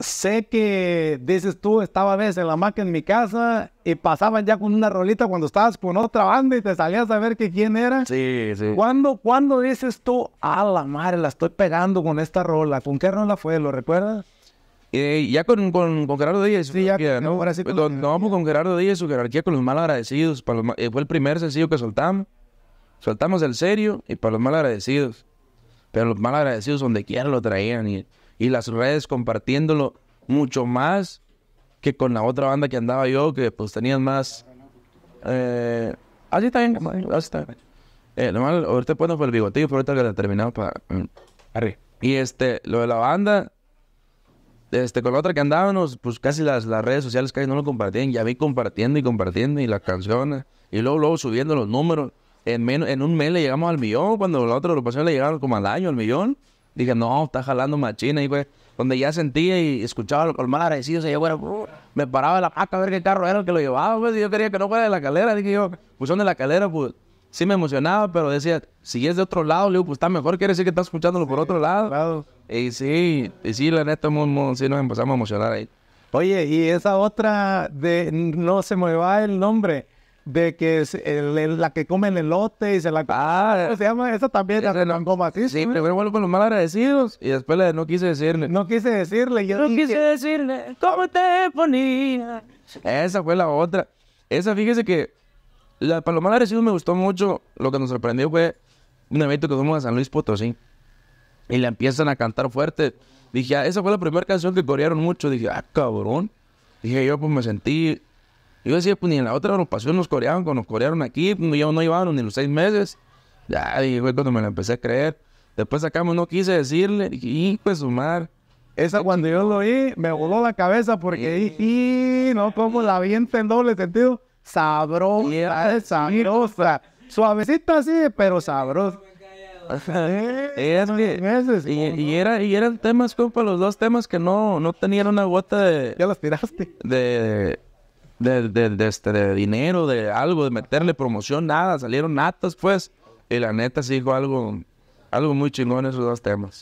sé que, dices tú, estaba a veces en la maca en mi casa y pasaban ya con una rolita cuando estabas con otra banda y te salías a ver que quién era. Sí, sí. ¿Cuándo, cuando dices tú, a la madre, la estoy pegando con esta rola? ¿Con qué rola fue? ¿Lo recuerdas? Eh, ya con, con, con, Gerardo Díaz. Sí, ya, ¿no? vamos pues, pues, con, Gerardo Díaz, su jerarquía con los mal agradecidos. Eh, fue el primer sencillo que soltamos. Soltamos el serio y para los mal agradecidos. Pero los mal agradecidos donde quiera lo traían. Y y las redes compartiéndolo mucho más que con la otra banda que andaba yo, que pues tenían más... Eh, así está bien, así está bien. Eh, normal, ahorita ponemos por el bigotillo, pero ahorita que la terminamos para... Mm, Arriba. Y este, lo de la banda, este, con la otra que andábamos, pues casi las, las redes sociales casi no lo compartían. Ya vi compartiendo y compartiendo y las canciones. Y luego, luego subiendo los números. En, menos, en un mes le llegamos al millón, cuando la otra agrupación le llegaron como al año, al millón dije, no, está jalando machina. Y pues, donde ya sentía y escuchaba lo mal agradecido, se bueno, me paraba la paca a ver qué carro era el que lo llevaba, pues, yo quería que no fuera de la calera. Dije yo, pues son de la calera, pues sí me emocionaba, pero decía, si es de otro lado, le pues está mejor, quiere decir que está escuchándolo por otro lado. Y sí, y sí, la neta, sí nos empezamos a emocionar ahí. Oye, y esa otra de No se me va el nombre de que es la que come el elote y se la ah, se llama esa también es eh, así sí, primero vuelvo con los mal agradecidos y después la no quise decirle no quise decirle yo no quise decirle cómo te ponía esa fue la otra esa fíjese que la, para los mal agradecidos me gustó mucho lo que nos sorprendió fue un evento que fuimos a San Luis Potosí y la empiezan a cantar fuerte dije ah, esa fue la primera canción que corearon mucho dije ah cabrón dije yo pues me sentí yo decía, pues ni en la otra agrupación nos coreaban, cuando nos corearon aquí, yo pues, no llevaron ni los seis meses. Ya, y fue cuando me la empecé a creer. Después sacamos, no quise decirle, y pues sumar. Esa cuando yo lo oí, me voló la cabeza porque dije, no, como la viento en doble sentido. Sabrosa, ah. sabrosa. Suavecita así, pero sabrosa. y, era, eran temas, compa, los dos temas que no, no tenían una gota de... Ya las tiraste. de de, de, este, dinero, de algo, de meterle promoción, nada, salieron natas, pues. Y la neta sí dijo algo, algo muy chingón en esos dos temas.